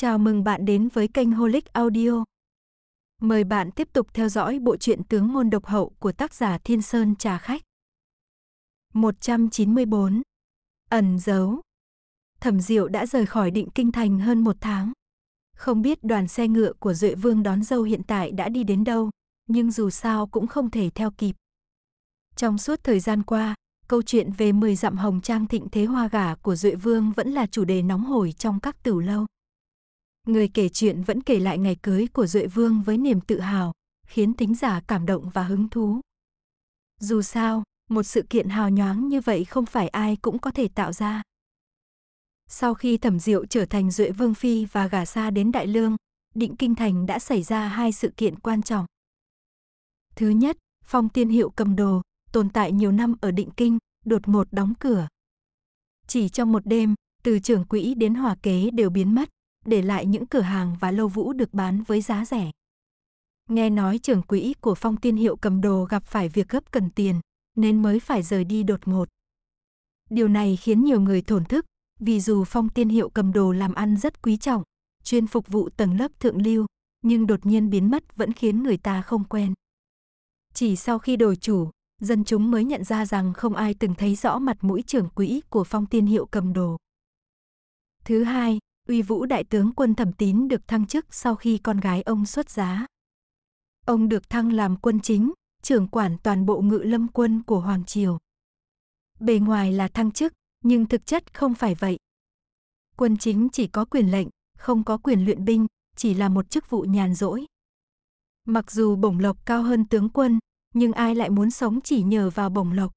Chào mừng bạn đến với kênh Holic Audio. Mời bạn tiếp tục theo dõi bộ truyện Tướng môn độc hậu của tác giả Thiên Sơn Trà Khách. 194. Ẩn giấu Thẩm Diệu đã rời khỏi định kinh thành hơn một tháng. Không biết đoàn xe ngựa của Duệ Vương đón dâu hiện tại đã đi đến đâu, nhưng dù sao cũng không thể theo kịp. Trong suốt thời gian qua, câu chuyện về 10 dặm hồng trang thịnh thế hoa gả của Duệ Vương vẫn là chủ đề nóng hổi trong các tử lâu. Người kể chuyện vẫn kể lại ngày cưới của Duệ Vương với niềm tự hào, khiến tính giả cảm động và hứng thú. Dù sao, một sự kiện hào nhoáng như vậy không phải ai cũng có thể tạo ra. Sau khi Thẩm Diệu trở thành Duệ Vương Phi và gả xa đến Đại Lương, Định Kinh Thành đã xảy ra hai sự kiện quan trọng. Thứ nhất, phong tiên hiệu cầm đồ, tồn tại nhiều năm ở Định Kinh, đột một đóng cửa. Chỉ trong một đêm, từ trưởng quỹ đến hòa kế đều biến mất để lại những cửa hàng và lâu vũ được bán với giá rẻ. Nghe nói trưởng quỹ của phong tiên hiệu cầm đồ gặp phải việc gấp cần tiền, nên mới phải rời đi đột ngột. Điều này khiến nhiều người thổn thức, vì dù phong tiên hiệu cầm đồ làm ăn rất quý trọng, chuyên phục vụ tầng lớp thượng lưu, nhưng đột nhiên biến mất vẫn khiến người ta không quen. Chỉ sau khi đổi chủ, dân chúng mới nhận ra rằng không ai từng thấy rõ mặt mũi trưởng quỹ của phong tiên hiệu cầm đồ. Thứ hai, uy vũ đại tướng quân thẩm tín được thăng chức sau khi con gái ông xuất giá. Ông được thăng làm quân chính, trưởng quản toàn bộ ngự lâm quân của Hoàng Triều. Bề ngoài là thăng chức, nhưng thực chất không phải vậy. Quân chính chỉ có quyền lệnh, không có quyền luyện binh, chỉ là một chức vụ nhàn rỗi. Mặc dù bổng lộc cao hơn tướng quân, nhưng ai lại muốn sống chỉ nhờ vào bổng lộc.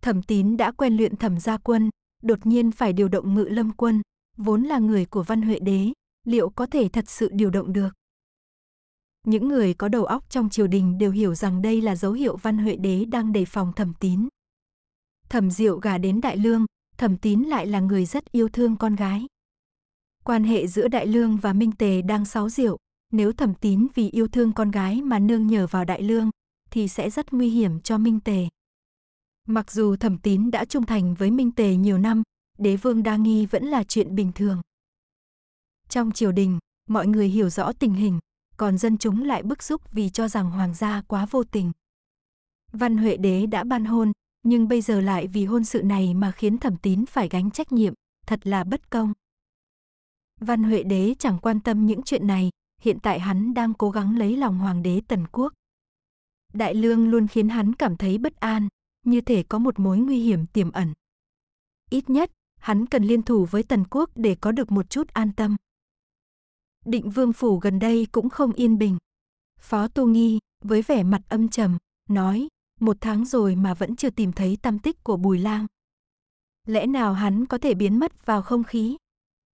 Thẩm tín đã quen luyện thẩm gia quân, đột nhiên phải điều động ngự lâm quân, vốn là người của văn huệ đế, liệu có thể thật sự điều động được? Những người có đầu óc trong triều đình đều hiểu rằng đây là dấu hiệu văn huệ đế đang đề phòng thẩm tín. Thẩm diệu gà đến đại lương, thẩm tín lại là người rất yêu thương con gái. Quan hệ giữa đại lương và minh tề đang sáu diệu, nếu thẩm tín vì yêu thương con gái mà nương nhờ vào đại lương, thì sẽ rất nguy hiểm cho minh tề. Mặc dù thẩm tín đã trung thành với minh tề nhiều năm, đế vương đa nghi vẫn là chuyện bình thường. Trong triều đình, mọi người hiểu rõ tình hình, còn dân chúng lại bức xúc vì cho rằng hoàng gia quá vô tình. Văn Huệ đế đã ban hôn, nhưng bây giờ lại vì hôn sự này mà khiến thẩm tín phải gánh trách nhiệm, thật là bất công. Văn Huệ đế chẳng quan tâm những chuyện này, hiện tại hắn đang cố gắng lấy lòng hoàng đế Tần Quốc. Đại lương luôn khiến hắn cảm thấy bất an, như thể có một mối nguy hiểm tiềm ẩn. Ít nhất, hắn cần liên thủ với Tần Quốc để có được một chút an tâm. Định Vương Phủ gần đây cũng không yên bình. Phó Tu Nghi, với vẻ mặt âm trầm, nói, một tháng rồi mà vẫn chưa tìm thấy tâm tích của Bùi Lang. Lẽ nào hắn có thể biến mất vào không khí?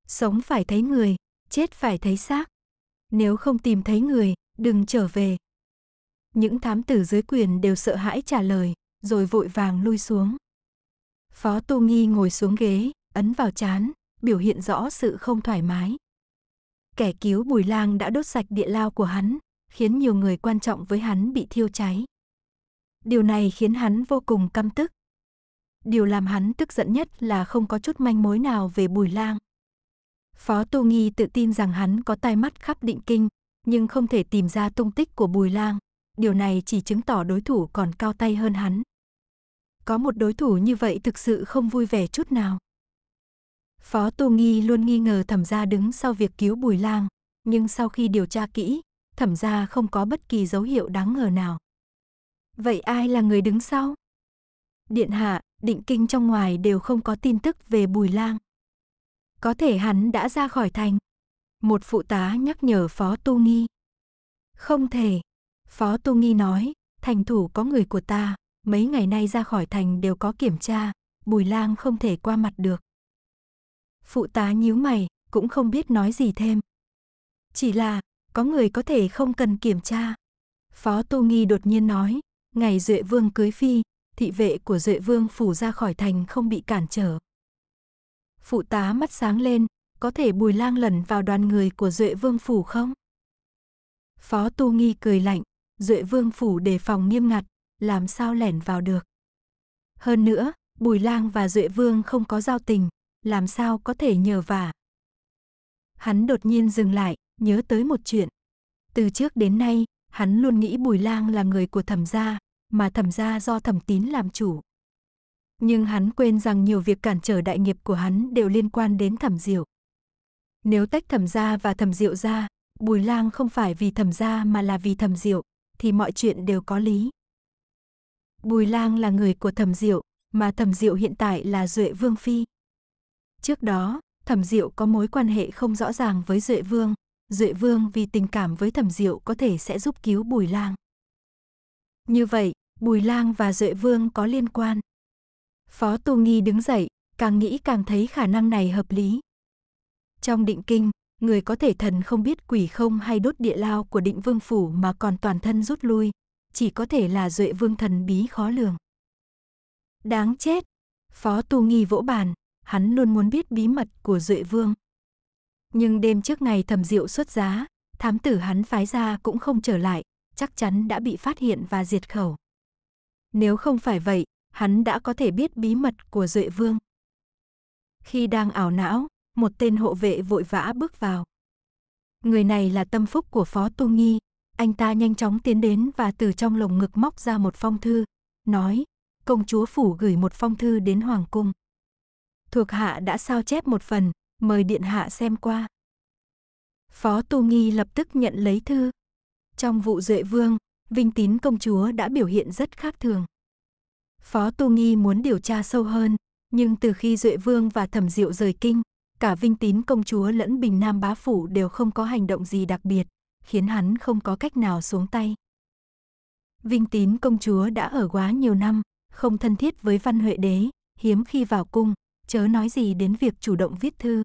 Sống phải thấy người, chết phải thấy xác. Nếu không tìm thấy người, đừng trở về. Những thám tử dưới quyền đều sợ hãi trả lời, rồi vội vàng lui xuống. Phó Tu Nghi ngồi xuống ghế, ấn vào chán, biểu hiện rõ sự không thoải mái. Kẻ cứu Bùi Lang đã đốt sạch địa lao của hắn, khiến nhiều người quan trọng với hắn bị thiêu cháy. Điều này khiến hắn vô cùng căm tức. Điều làm hắn tức giận nhất là không có chút manh mối nào về Bùi Lang. Phó Tu Nghi tự tin rằng hắn có tai mắt khắp định kinh, nhưng không thể tìm ra tung tích của Bùi Lang. Điều này chỉ chứng tỏ đối thủ còn cao tay hơn hắn có một đối thủ như vậy thực sự không vui vẻ chút nào. Phó Tô Nghi luôn nghi ngờ thẩm gia đứng sau việc cứu Bùi Lang, nhưng sau khi điều tra kỹ, thẩm gia không có bất kỳ dấu hiệu đáng ngờ nào. Vậy ai là người đứng sau? Điện hạ, định kinh trong ngoài đều không có tin tức về Bùi Lang. Có thể hắn đã ra khỏi thành. Một phụ tá nhắc nhở Phó Tu Nghi. Không thể, Phó Tu Nghi nói, thành thủ có người của ta, mấy ngày nay ra khỏi thành đều có kiểm tra, Bùi Lang không thể qua mặt được. Phụ tá nhíu mày, cũng không biết nói gì thêm. Chỉ là, có người có thể không cần kiểm tra. Phó Tu Nghi đột nhiên nói, ngày Duệ Vương cưới phi, thị vệ của Duệ Vương phủ ra khỏi thành không bị cản trở. Phụ tá mắt sáng lên, có thể Bùi Lang lẩn vào đoàn người của Duệ Vương phủ không? Phó Tu Nghi cười lạnh, Duệ Vương phủ đề phòng nghiêm ngặt, làm sao lẻn vào được. Hơn nữa, Bùi Lang và Duệ Vương không có giao tình, làm sao có thể nhờ vả. Hắn đột nhiên dừng lại, nhớ tới một chuyện. Từ trước đến nay, hắn luôn nghĩ Bùi Lang là người của thẩm gia, mà thẩm gia do thẩm tín làm chủ. Nhưng hắn quên rằng nhiều việc cản trở đại nghiệp của hắn đều liên quan đến thẩm diệu. Nếu tách thẩm gia và thẩm diệu ra, Bùi Lang không phải vì thẩm gia mà là vì thẩm diệu, thì mọi chuyện đều có lý. Bùi Lang là người của Thẩm Diệu, mà Thẩm Diệu hiện tại là Duệ Vương phi. Trước đó, Thẩm Diệu có mối quan hệ không rõ ràng với Duệ Vương, Duệ Vương vì tình cảm với Thẩm Diệu có thể sẽ giúp cứu Bùi Lang. Như vậy, Bùi Lang và Duệ Vương có liên quan. Phó Tu Nghi đứng dậy, càng nghĩ càng thấy khả năng này hợp lý. Trong định kinh, người có thể thần không biết quỷ không hay đốt địa lao của định vương phủ mà còn toàn thân rút lui, chỉ có thể là Duệ Vương thần bí khó lường. Đáng chết! Phó Tu Nghi vỗ bàn, hắn luôn muốn biết bí mật của Duệ Vương. Nhưng đêm trước ngày thầm diệu xuất giá, thám tử hắn phái ra cũng không trở lại, chắc chắn đã bị phát hiện và diệt khẩu. Nếu không phải vậy, hắn đã có thể biết bí mật của Duệ Vương. Khi đang ảo não, một tên hộ vệ vội vã bước vào. Người này là tâm phúc của Phó Tu Nghi, anh ta nhanh chóng tiến đến và từ trong lồng ngực móc ra một phong thư, nói, công chúa phủ gửi một phong thư đến Hoàng Cung. Thuộc hạ đã sao chép một phần, mời điện hạ xem qua. Phó Tu Nghi lập tức nhận lấy thư. Trong vụ Duệ Vương, Vinh Tín công chúa đã biểu hiện rất khác thường. Phó Tu Nghi muốn điều tra sâu hơn, nhưng từ khi Duệ Vương và Thẩm Diệu rời kinh, cả Vinh Tín công chúa lẫn Bình Nam bá phủ đều không có hành động gì đặc biệt khiến hắn không có cách nào xuống tay. Vinh tín công chúa đã ở quá nhiều năm, không thân thiết với văn huệ đế, hiếm khi vào cung, chớ nói gì đến việc chủ động viết thư.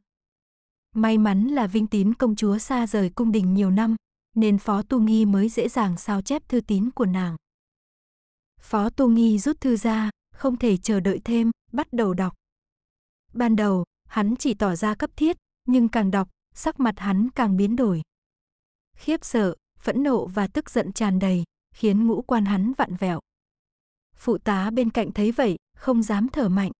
May mắn là Vinh Tín công chúa xa rời cung đình nhiều năm, nên Phó Tu Nghi mới dễ dàng sao chép thư tín của nàng. Phó Tu Nghi rút thư ra, không thể chờ đợi thêm, bắt đầu đọc. Ban đầu, hắn chỉ tỏ ra cấp thiết, nhưng càng đọc, sắc mặt hắn càng biến đổi khiếp sợ, phẫn nộ và tức giận tràn đầy, khiến ngũ quan hắn vặn vẹo. Phụ tá bên cạnh thấy vậy, không dám thở mạnh.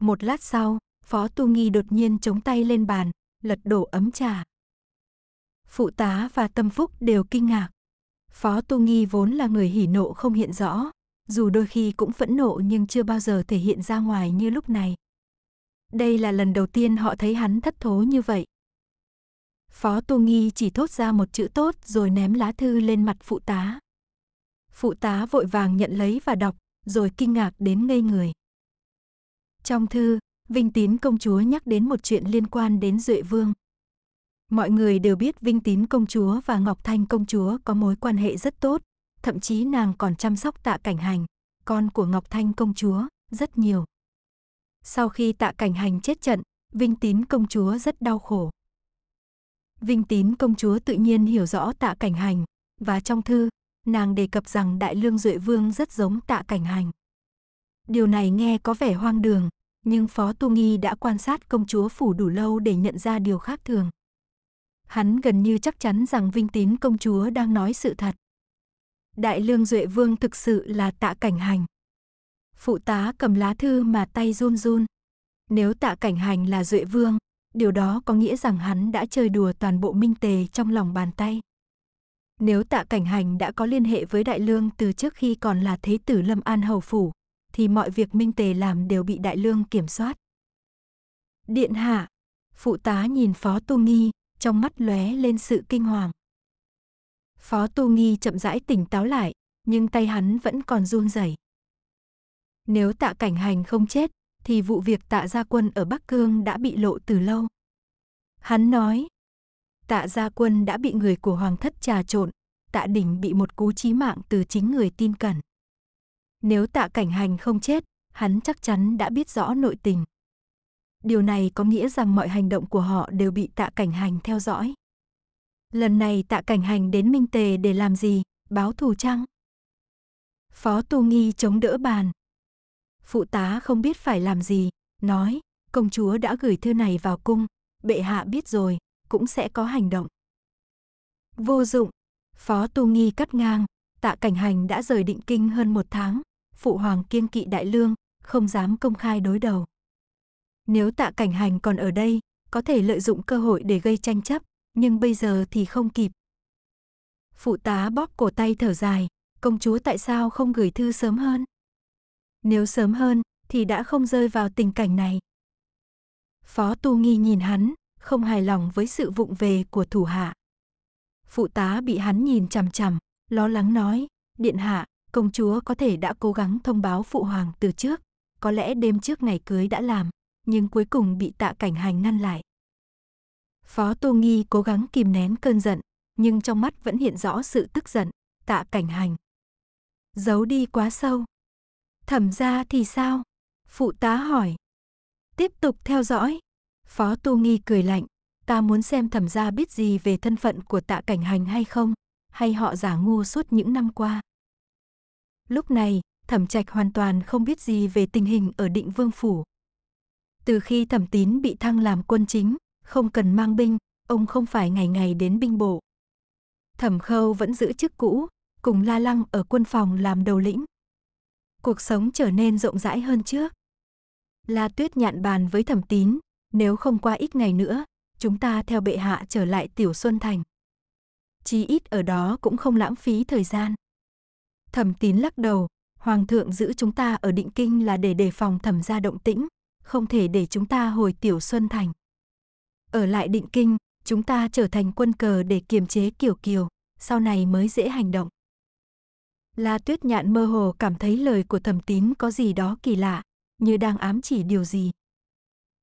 Một lát sau, Phó Tu Nghi đột nhiên chống tay lên bàn, lật đổ ấm trà. Phụ tá và Tâm Phúc đều kinh ngạc. Phó Tu Nghi vốn là người hỉ nộ không hiện rõ, dù đôi khi cũng phẫn nộ nhưng chưa bao giờ thể hiện ra ngoài như lúc này. Đây là lần đầu tiên họ thấy hắn thất thố như vậy. Phó Tô Nghi chỉ thốt ra một chữ tốt rồi ném lá thư lên mặt phụ tá. Phụ tá vội vàng nhận lấy và đọc, rồi kinh ngạc đến ngây người. Trong thư, Vinh Tín công chúa nhắc đến một chuyện liên quan đến Duệ Vương. Mọi người đều biết Vinh Tín công chúa và Ngọc Thanh công chúa có mối quan hệ rất tốt, thậm chí nàng còn chăm sóc tạ cảnh hành, con của Ngọc Thanh công chúa, rất nhiều. Sau khi tạ cảnh hành chết trận, Vinh Tín công chúa rất đau khổ. Vinh tín công chúa tự nhiên hiểu rõ tạ cảnh hành, và trong thư, nàng đề cập rằng Đại Lương Duệ Vương rất giống tạ cảnh hành. Điều này nghe có vẻ hoang đường, nhưng Phó Tu Nghi đã quan sát công chúa phủ đủ lâu để nhận ra điều khác thường. Hắn gần như chắc chắn rằng Vinh Tín công chúa đang nói sự thật. Đại Lương Duệ Vương thực sự là tạ cảnh hành. Phụ tá cầm lá thư mà tay run run. Nếu tạ cảnh hành là Duệ Vương, điều đó có nghĩa rằng hắn đã chơi đùa toàn bộ minh tề trong lòng bàn tay. Nếu tạ cảnh hành đã có liên hệ với đại lương từ trước khi còn là thế tử lâm an hầu phủ, thì mọi việc minh tề làm đều bị đại lương kiểm soát. Điện hạ, phụ tá nhìn phó tu nghi, trong mắt lóe lên sự kinh hoàng. Phó tu nghi chậm rãi tỉnh táo lại, nhưng tay hắn vẫn còn run rẩy. Nếu tạ cảnh hành không chết, thì vụ việc tạ gia quân ở Bắc Cương đã bị lộ từ lâu. Hắn nói, tạ gia quân đã bị người của hoàng thất trà trộn, tạ đỉnh bị một cú chí mạng từ chính người tin cẩn. Nếu tạ cảnh hành không chết, hắn chắc chắn đã biết rõ nội tình. Điều này có nghĩa rằng mọi hành động của họ đều bị tạ cảnh hành theo dõi. Lần này tạ cảnh hành đến Minh Tề để làm gì, báo thù chăng? Phó Tu Nghi chống đỡ bàn phụ tá không biết phải làm gì, nói, công chúa đã gửi thư này vào cung, bệ hạ biết rồi, cũng sẽ có hành động. Vô dụng, Phó Tu Nghi cắt ngang, tạ cảnh hành đã rời định kinh hơn một tháng, phụ hoàng kiêng kỵ đại lương, không dám công khai đối đầu. Nếu tạ cảnh hành còn ở đây, có thể lợi dụng cơ hội để gây tranh chấp, nhưng bây giờ thì không kịp. Phụ tá bóp cổ tay thở dài, công chúa tại sao không gửi thư sớm hơn? Nếu sớm hơn, thì đã không rơi vào tình cảnh này. Phó Tu Nghi nhìn hắn, không hài lòng với sự vụng về của thủ hạ. Phụ tá bị hắn nhìn chằm chằm, lo lắng nói, điện hạ, công chúa có thể đã cố gắng thông báo phụ hoàng từ trước, có lẽ đêm trước ngày cưới đã làm, nhưng cuối cùng bị tạ cảnh hành ngăn lại. Phó Tô Nghi cố gắng kìm nén cơn giận, nhưng trong mắt vẫn hiện rõ sự tức giận, tạ cảnh hành. Giấu đi quá sâu, Thẩm gia thì sao? Phụ tá hỏi. Tiếp tục theo dõi. Phó Tu Nghi cười lạnh. Ta muốn xem thẩm gia biết gì về thân phận của tạ cảnh hành hay không? Hay họ giả ngu suốt những năm qua? Lúc này, thẩm trạch hoàn toàn không biết gì về tình hình ở định vương phủ. Từ khi thẩm tín bị thăng làm quân chính, không cần mang binh, ông không phải ngày ngày đến binh bộ. Thẩm khâu vẫn giữ chức cũ, cùng la lăng ở quân phòng làm đầu lĩnh cuộc sống trở nên rộng rãi hơn trước. La Tuyết nhạn bàn với Thẩm Tín, nếu không qua ít ngày nữa, chúng ta theo bệ hạ trở lại Tiểu Xuân Thành. Chí ít ở đó cũng không lãng phí thời gian. Thẩm Tín lắc đầu, Hoàng thượng giữ chúng ta ở định kinh là để đề phòng thẩm gia động tĩnh, không thể để chúng ta hồi Tiểu Xuân Thành. Ở lại định kinh, chúng ta trở thành quân cờ để kiềm chế Kiều Kiều, sau này mới dễ hành động. La Tuyết Nhạn mơ hồ cảm thấy lời của thẩm tín có gì đó kỳ lạ, như đang ám chỉ điều gì.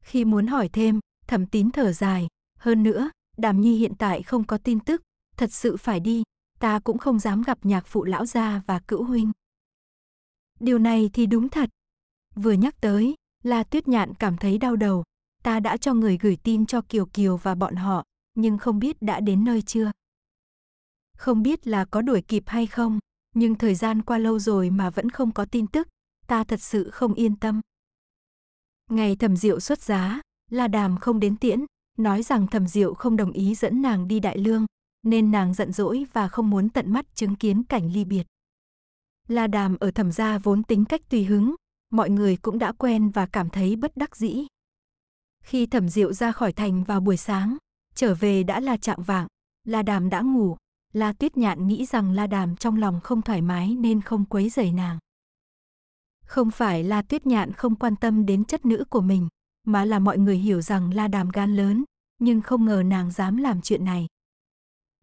Khi muốn hỏi thêm, thẩm tín thở dài, hơn nữa, đàm nhi hiện tại không có tin tức, thật sự phải đi, ta cũng không dám gặp nhạc phụ lão gia và cữu huynh. Điều này thì đúng thật. Vừa nhắc tới, La Tuyết Nhạn cảm thấy đau đầu, ta đã cho người gửi tin cho Kiều Kiều và bọn họ, nhưng không biết đã đến nơi chưa. Không biết là có đuổi kịp hay không nhưng thời gian qua lâu rồi mà vẫn không có tin tức, ta thật sự không yên tâm. Ngày thẩm diệu xuất giá, La Đàm không đến tiễn, nói rằng thẩm diệu không đồng ý dẫn nàng đi đại lương, nên nàng giận dỗi và không muốn tận mắt chứng kiến cảnh ly biệt. La Đàm ở thẩm gia vốn tính cách tùy hứng, mọi người cũng đã quen và cảm thấy bất đắc dĩ. Khi thẩm diệu ra khỏi thành vào buổi sáng, trở về đã là trạng vạng, La Đàm đã ngủ, La Tuyết Nhạn nghĩ rằng La Đàm trong lòng không thoải mái nên không quấy rầy nàng. Không phải La Tuyết Nhạn không quan tâm đến chất nữ của mình, mà là mọi người hiểu rằng La Đàm gan lớn, nhưng không ngờ nàng dám làm chuyện này.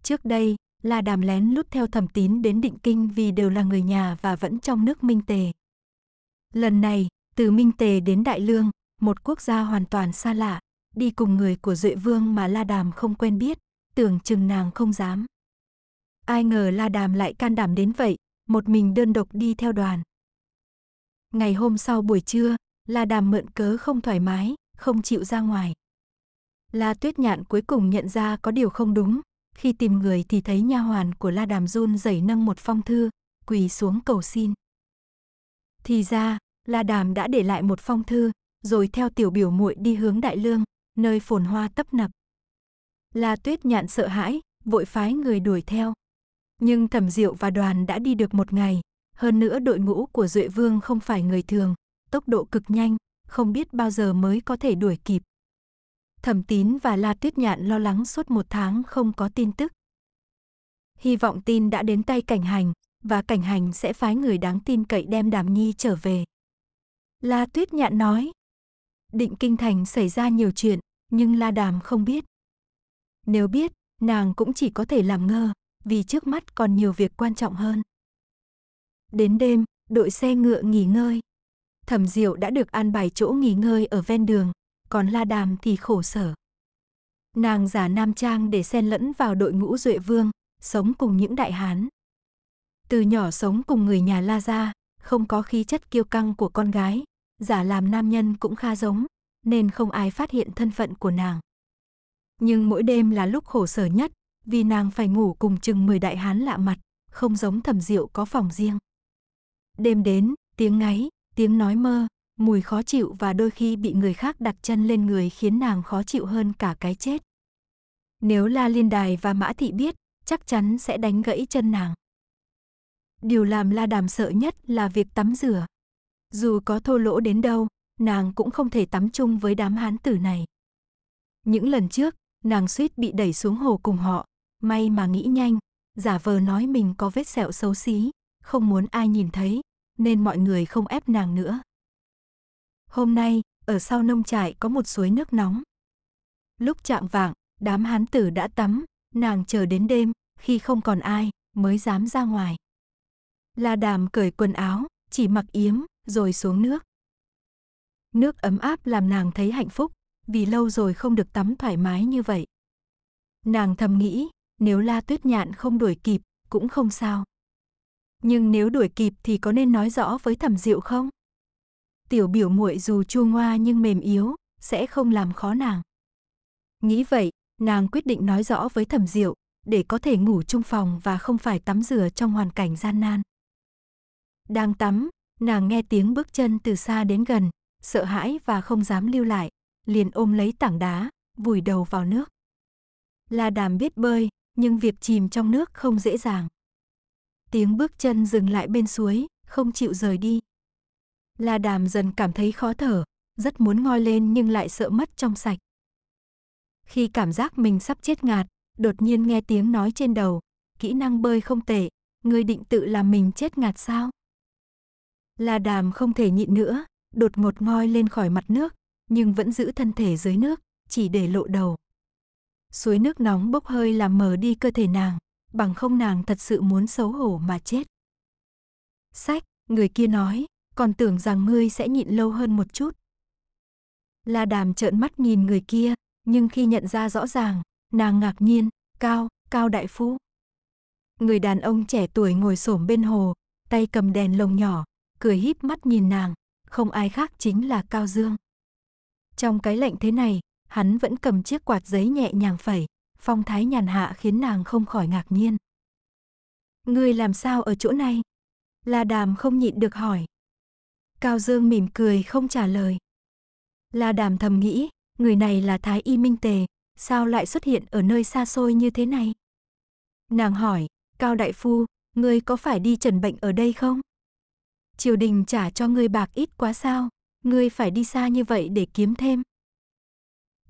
Trước đây, La Đàm lén lút theo thẩm tín đến định kinh vì đều là người nhà và vẫn trong nước Minh Tề. Lần này, từ Minh Tề đến Đại Lương, một quốc gia hoàn toàn xa lạ, đi cùng người của Duệ Vương mà La Đàm không quen biết, tưởng chừng nàng không dám. Ai ngờ La Đàm lại can đảm đến vậy, một mình đơn độc đi theo đoàn. Ngày hôm sau buổi trưa, La Đàm mượn cớ không thoải mái, không chịu ra ngoài. La Tuyết Nhạn cuối cùng nhận ra có điều không đúng, khi tìm người thì thấy nha hoàn của La Đàm run rẩy nâng một phong thư, quỳ xuống cầu xin. Thì ra, La Đàm đã để lại một phong thư, rồi theo tiểu biểu muội đi hướng Đại Lương, nơi phồn hoa tấp nập. La Tuyết Nhạn sợ hãi, vội phái người đuổi theo. Nhưng Thẩm Diệu và đoàn đã đi được một ngày, hơn nữa đội ngũ của Duệ Vương không phải người thường, tốc độ cực nhanh, không biết bao giờ mới có thể đuổi kịp. Thẩm Tín và La Tuyết Nhạn lo lắng suốt một tháng không có tin tức. Hy vọng tin đã đến tay cảnh hành, và cảnh hành sẽ phái người đáng tin cậy đem Đàm Nhi trở về. La Tuyết Nhạn nói, định kinh thành xảy ra nhiều chuyện, nhưng La Đàm không biết. Nếu biết, nàng cũng chỉ có thể làm ngơ, vì trước mắt còn nhiều việc quan trọng hơn. Đến đêm, đội xe ngựa nghỉ ngơi. Thẩm Diệu đã được an bài chỗ nghỉ ngơi ở ven đường, còn La Đàm thì khổ sở. Nàng giả nam trang để xen lẫn vào đội ngũ Duệ Vương, sống cùng những đại hán. Từ nhỏ sống cùng người nhà La gia, không có khí chất kiêu căng của con gái, giả làm nam nhân cũng kha giống, nên không ai phát hiện thân phận của nàng. Nhưng mỗi đêm là lúc khổ sở nhất, vì nàng phải ngủ cùng chừng 10 đại hán lạ mặt, không giống thẩm diệu có phòng riêng. Đêm đến, tiếng ngáy, tiếng nói mơ, mùi khó chịu và đôi khi bị người khác đặt chân lên người khiến nàng khó chịu hơn cả cái chết. Nếu La Liên Đài và Mã Thị biết, chắc chắn sẽ đánh gãy chân nàng. Điều làm La Đàm sợ nhất là việc tắm rửa. Dù có thô lỗ đến đâu, nàng cũng không thể tắm chung với đám hán tử này. Những lần trước, nàng suýt bị đẩy xuống hồ cùng họ, May mà nghĩ nhanh, giả vờ nói mình có vết sẹo xấu xí, không muốn ai nhìn thấy, nên mọi người không ép nàng nữa. Hôm nay, ở sau nông trại có một suối nước nóng. Lúc trạng vạng, đám hán tử đã tắm, nàng chờ đến đêm, khi không còn ai, mới dám ra ngoài. La đàm cởi quần áo, chỉ mặc yếm, rồi xuống nước. Nước ấm áp làm nàng thấy hạnh phúc, vì lâu rồi không được tắm thoải mái như vậy. Nàng thầm nghĩ, nếu La Tuyết Nhạn không đuổi kịp, cũng không sao. Nhưng nếu đuổi kịp thì có nên nói rõ với Thẩm Diệu không? Tiểu biểu muội dù chua ngoa nhưng mềm yếu, sẽ không làm khó nàng. Nghĩ vậy, nàng quyết định nói rõ với Thẩm Diệu, để có thể ngủ chung phòng và không phải tắm rửa trong hoàn cảnh gian nan. Đang tắm, nàng nghe tiếng bước chân từ xa đến gần, sợ hãi và không dám lưu lại, liền ôm lấy tảng đá, vùi đầu vào nước. La Đàm biết bơi, nhưng việc chìm trong nước không dễ dàng. Tiếng bước chân dừng lại bên suối, không chịu rời đi. La Đàm dần cảm thấy khó thở, rất muốn ngoi lên nhưng lại sợ mất trong sạch. Khi cảm giác mình sắp chết ngạt, đột nhiên nghe tiếng nói trên đầu, kỹ năng bơi không tệ, người định tự làm mình chết ngạt sao? La Đàm không thể nhịn nữa, đột ngột ngoi lên khỏi mặt nước, nhưng vẫn giữ thân thể dưới nước, chỉ để lộ đầu. Suối nước nóng bốc hơi làm mờ đi cơ thể nàng, bằng không nàng thật sự muốn xấu hổ mà chết. Sách, người kia nói, còn tưởng rằng ngươi sẽ nhịn lâu hơn một chút. La đàm trợn mắt nhìn người kia, nhưng khi nhận ra rõ ràng, nàng ngạc nhiên, cao, cao đại phú. Người đàn ông trẻ tuổi ngồi xổm bên hồ, tay cầm đèn lồng nhỏ, cười híp mắt nhìn nàng, không ai khác chính là Cao Dương. Trong cái lệnh thế này, hắn vẫn cầm chiếc quạt giấy nhẹ nhàng phẩy, phong thái nhàn hạ khiến nàng không khỏi ngạc nhiên. Ngươi làm sao ở chỗ này? La Đàm không nhịn được hỏi. Cao Dương mỉm cười không trả lời. La Đàm thầm nghĩ, người này là Thái Y Minh Tề, sao lại xuất hiện ở nơi xa xôi như thế này? Nàng hỏi, Cao Đại Phu, ngươi có phải đi trần bệnh ở đây không? Triều đình trả cho ngươi bạc ít quá sao? Ngươi phải đi xa như vậy để kiếm thêm.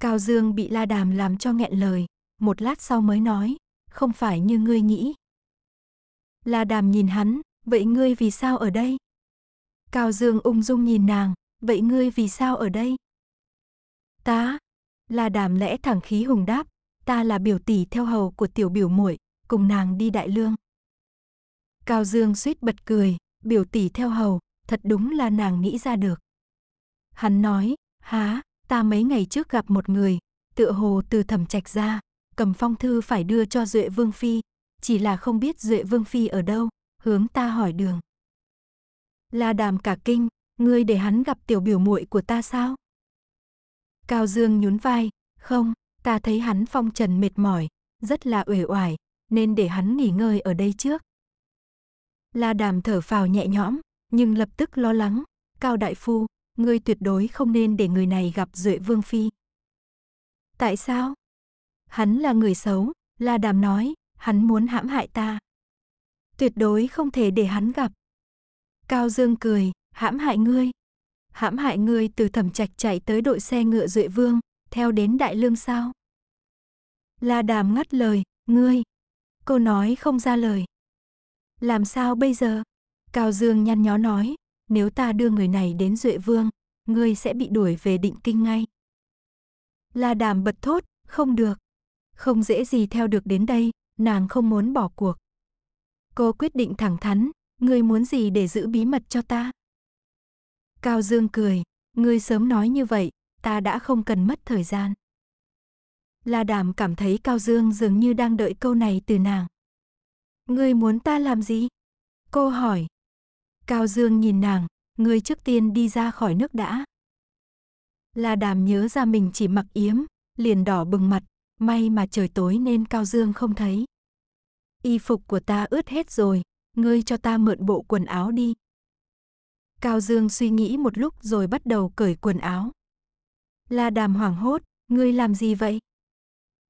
Cao Dương bị la đàm làm cho nghẹn lời, một lát sau mới nói, không phải như ngươi nghĩ. La đàm nhìn hắn, vậy ngươi vì sao ở đây? Cao Dương ung dung nhìn nàng, vậy ngươi vì sao ở đây? Ta, la đàm lẽ thẳng khí hùng đáp, ta là biểu tỷ theo hầu của tiểu biểu muội, cùng nàng đi đại lương. Cao Dương suýt bật cười, biểu tỷ theo hầu, thật đúng là nàng nghĩ ra được. Hắn nói, há, ta mấy ngày trước gặp một người, tựa hồ từ thẩm trạch ra, cầm phong thư phải đưa cho Duệ Vương Phi, chỉ là không biết Duệ Vương Phi ở đâu, hướng ta hỏi đường. là đàm cả kinh, ngươi để hắn gặp tiểu biểu muội của ta sao? Cao Dương nhún vai, không, ta thấy hắn phong trần mệt mỏi, rất là uể oải, nên để hắn nghỉ ngơi ở đây trước. La đàm thở phào nhẹ nhõm, nhưng lập tức lo lắng, Cao Đại Phu, ngươi tuyệt đối không nên để người này gặp Duệ Vương Phi. Tại sao? Hắn là người xấu, La Đàm nói, hắn muốn hãm hại ta. Tuyệt đối không thể để hắn gặp. Cao Dương cười, hãm hại ngươi. Hãm hại ngươi từ thẩm trạch chạy tới đội xe ngựa Duệ Vương, theo đến Đại Lương sao? La Đàm ngắt lời, ngươi. Cô nói không ra lời. Làm sao bây giờ? Cao Dương nhăn nhó nói, nếu ta đưa người này đến Duệ Vương, ngươi sẽ bị đuổi về định kinh ngay. La đàm bật thốt, không được. Không dễ gì theo được đến đây, nàng không muốn bỏ cuộc. Cô quyết định thẳng thắn, ngươi muốn gì để giữ bí mật cho ta? Cao Dương cười, ngươi sớm nói như vậy, ta đã không cần mất thời gian. La Đàm cảm thấy Cao Dương dường như đang đợi câu này từ nàng. Ngươi muốn ta làm gì? Cô hỏi, Cao Dương nhìn nàng, ngươi trước tiên đi ra khỏi nước đã. La Đàm nhớ ra mình chỉ mặc yếm, liền đỏ bừng mặt, may mà trời tối nên Cao Dương không thấy. Y phục của ta ướt hết rồi, ngươi cho ta mượn bộ quần áo đi. Cao Dương suy nghĩ một lúc rồi bắt đầu cởi quần áo. La Đàm hoảng hốt, ngươi làm gì vậy?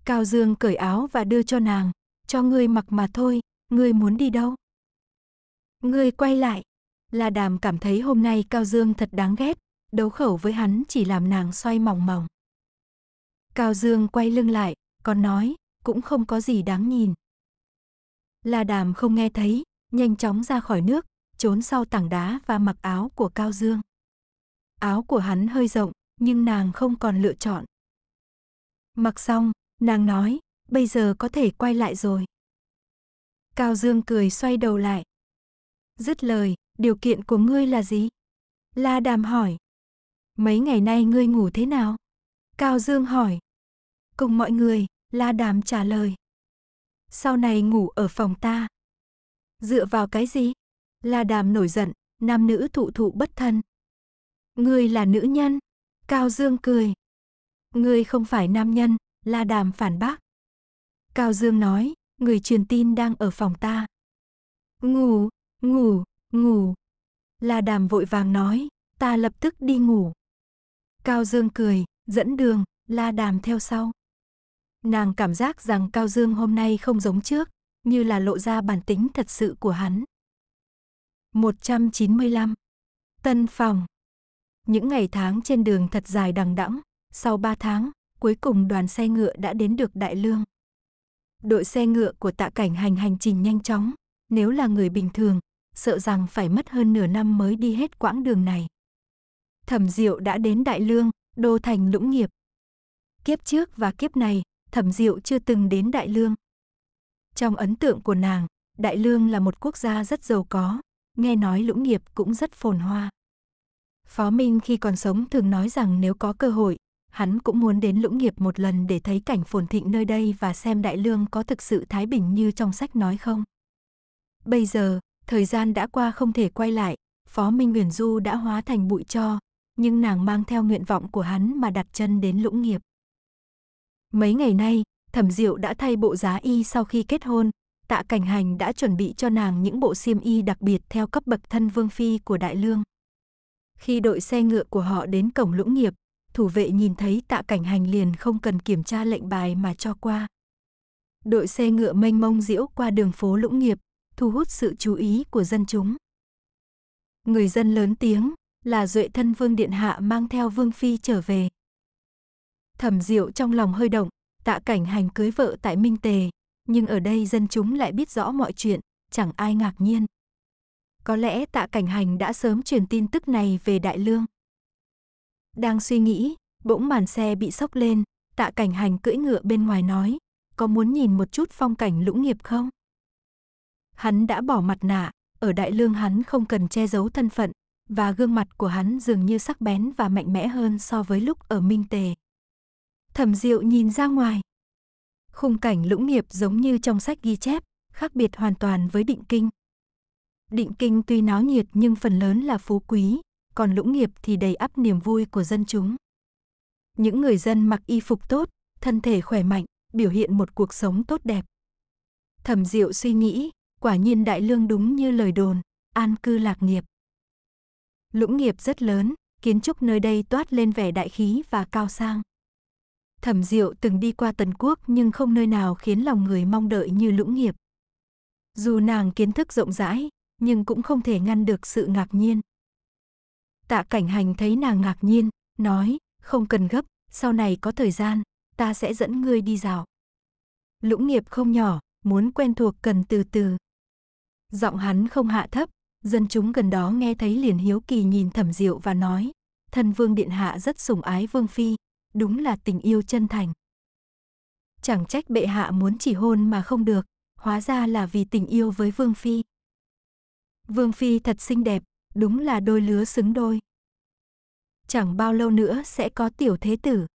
Cao Dương cởi áo và đưa cho nàng, cho ngươi mặc mà thôi, ngươi muốn đi đâu? Ngươi quay lại, La Đàm cảm thấy hôm nay Cao Dương thật đáng ghét, đấu khẩu với hắn chỉ làm nàng xoay mỏng mỏng. Cao Dương quay lưng lại, còn nói, cũng không có gì đáng nhìn. La Đàm không nghe thấy, nhanh chóng ra khỏi nước, trốn sau tảng đá và mặc áo của Cao Dương. Áo của hắn hơi rộng, nhưng nàng không còn lựa chọn. Mặc xong, nàng nói, bây giờ có thể quay lại rồi. Cao Dương cười xoay đầu lại, Dứt lời, điều kiện của ngươi là gì? La Đàm hỏi. Mấy ngày nay ngươi ngủ thế nào? Cao Dương hỏi. Cùng mọi người, La Đàm trả lời. Sau này ngủ ở phòng ta. Dựa vào cái gì? La Đàm nổi giận, nam nữ thụ thụ bất thân. Ngươi là nữ nhân. Cao Dương cười. Ngươi không phải nam nhân, La Đàm phản bác. Cao Dương nói, người truyền tin đang ở phòng ta. Ngủ, ngủ, ngủ. La Đàm vội vàng nói, ta lập tức đi ngủ. Cao Dương cười, dẫn đường, La Đàm theo sau. Nàng cảm giác rằng Cao Dương hôm nay không giống trước, như là lộ ra bản tính thật sự của hắn. 195. Tân Phòng Những ngày tháng trên đường thật dài đằng đẵng, sau 3 tháng, cuối cùng đoàn xe ngựa đã đến được Đại Lương. Đội xe ngựa của tạ cảnh hành hành trình nhanh chóng, nếu là người bình thường, sợ rằng phải mất hơn nửa năm mới đi hết quãng đường này. Thẩm Diệu đã đến Đại Lương, đô thành Lũng Nghiệp. Kiếp trước và kiếp này, Thẩm Diệu chưa từng đến Đại Lương. Trong ấn tượng của nàng, Đại Lương là một quốc gia rất giàu có, nghe nói Lũng Nghiệp cũng rất phồn hoa. Phó Minh khi còn sống thường nói rằng nếu có cơ hội, hắn cũng muốn đến Lũng Nghiệp một lần để thấy cảnh phồn thịnh nơi đây và xem Đại Lương có thực sự thái bình như trong sách nói không. Bây giờ, thời gian đã qua không thể quay lại, Phó Minh nguyễn Du đã hóa thành bụi cho, nhưng nàng mang theo nguyện vọng của hắn mà đặt chân đến lũng nghiệp. Mấy ngày nay, Thẩm Diệu đã thay bộ giá y sau khi kết hôn, Tạ Cảnh Hành đã chuẩn bị cho nàng những bộ xiêm y đặc biệt theo cấp bậc thân vương phi của Đại Lương. Khi đội xe ngựa của họ đến cổng lũng nghiệp, thủ vệ nhìn thấy Tạ Cảnh Hành liền không cần kiểm tra lệnh bài mà cho qua. Đội xe ngựa mênh mông diễu qua đường phố lũng nghiệp, thu hút sự chú ý của dân chúng. Người dân lớn tiếng là duệ thân vương điện hạ mang theo vương phi trở về. Thẩm Diệu trong lòng hơi động, tạ cảnh hành cưới vợ tại Minh Tề, nhưng ở đây dân chúng lại biết rõ mọi chuyện, chẳng ai ngạc nhiên. Có lẽ tạ cảnh hành đã sớm truyền tin tức này về Đại Lương. Đang suy nghĩ, bỗng màn xe bị sốc lên, tạ cảnh hành cưỡi ngựa bên ngoài nói, có muốn nhìn một chút phong cảnh lũng nghiệp không? Hắn đã bỏ mặt nạ, ở đại lương hắn không cần che giấu thân phận, và gương mặt của hắn dường như sắc bén và mạnh mẽ hơn so với lúc ở Minh Tề. Thẩm Diệu nhìn ra ngoài. Khung cảnh lũng nghiệp giống như trong sách ghi chép, khác biệt hoàn toàn với định kinh. Định kinh tuy náo nhiệt nhưng phần lớn là phú quý, còn lũng nghiệp thì đầy ắp niềm vui của dân chúng. Những người dân mặc y phục tốt, thân thể khỏe mạnh, biểu hiện một cuộc sống tốt đẹp. Thẩm Diệu suy nghĩ, Quả nhiên đại lương đúng như lời đồn, an cư lạc nghiệp. Lũng nghiệp rất lớn, kiến trúc nơi đây toát lên vẻ đại khí và cao sang. Thẩm Diệu từng đi qua Tần Quốc nhưng không nơi nào khiến lòng người mong đợi như lũng nghiệp. Dù nàng kiến thức rộng rãi, nhưng cũng không thể ngăn được sự ngạc nhiên. Tạ cảnh hành thấy nàng ngạc nhiên, nói, không cần gấp, sau này có thời gian, ta sẽ dẫn ngươi đi dạo. Lũng nghiệp không nhỏ, muốn quen thuộc cần từ từ. Giọng hắn không hạ thấp, dân chúng gần đó nghe thấy liền hiếu kỳ nhìn thẩm diệu và nói, thân vương điện hạ rất sủng ái vương phi, đúng là tình yêu chân thành. Chẳng trách bệ hạ muốn chỉ hôn mà không được, hóa ra là vì tình yêu với vương phi. Vương phi thật xinh đẹp, đúng là đôi lứa xứng đôi. Chẳng bao lâu nữa sẽ có tiểu thế tử.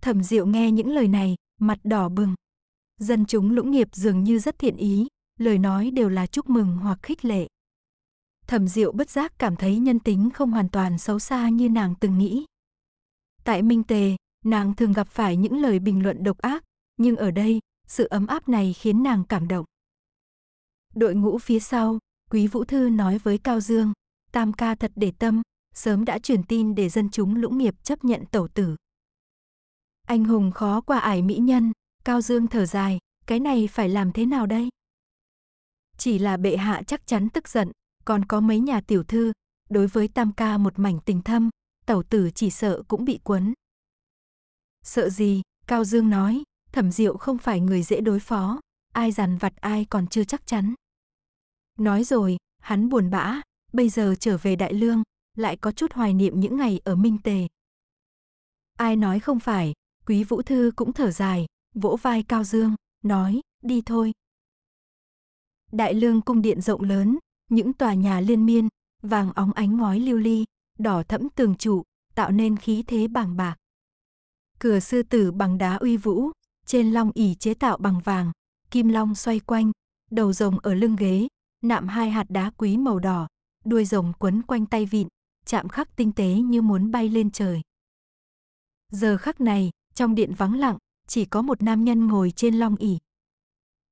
Thẩm Diệu nghe những lời này, mặt đỏ bừng. Dân chúng lũng nghiệp dường như rất thiện ý, lời nói đều là chúc mừng hoặc khích lệ. Thẩm Diệu bất giác cảm thấy nhân tính không hoàn toàn xấu xa như nàng từng nghĩ. Tại Minh Tề, nàng thường gặp phải những lời bình luận độc ác, nhưng ở đây, sự ấm áp này khiến nàng cảm động. Đội ngũ phía sau, Quý Vũ Thư nói với Cao Dương, Tam ca thật để tâm, sớm đã truyền tin để dân chúng lũng nghiệp chấp nhận tẩu tử. Anh hùng khó qua ải mỹ nhân, Cao Dương thở dài, cái này phải làm thế nào đây? Chỉ là bệ hạ chắc chắn tức giận, còn có mấy nhà tiểu thư, đối với tam ca một mảnh tình thâm, tẩu tử chỉ sợ cũng bị quấn. Sợ gì, Cao Dương nói, thẩm diệu không phải người dễ đối phó, ai dằn vặt ai còn chưa chắc chắn. Nói rồi, hắn buồn bã, bây giờ trở về Đại Lương, lại có chút hoài niệm những ngày ở Minh Tề. Ai nói không phải, Quý Vũ Thư cũng thở dài, vỗ vai Cao Dương, nói, đi thôi, Đại lương cung điện rộng lớn, những tòa nhà liên miên, vàng óng ánh ngói lưu ly, đỏ thẫm tường trụ, tạo nên khí thế bàng bạc. Cửa sư tử bằng đá uy vũ, trên long ỉ chế tạo bằng vàng, kim long xoay quanh, đầu rồng ở lưng ghế, nạm hai hạt đá quý màu đỏ, đuôi rồng quấn quanh tay vịn, chạm khắc tinh tế như muốn bay lên trời. Giờ khắc này, trong điện vắng lặng, chỉ có một nam nhân ngồi trên long ỉ.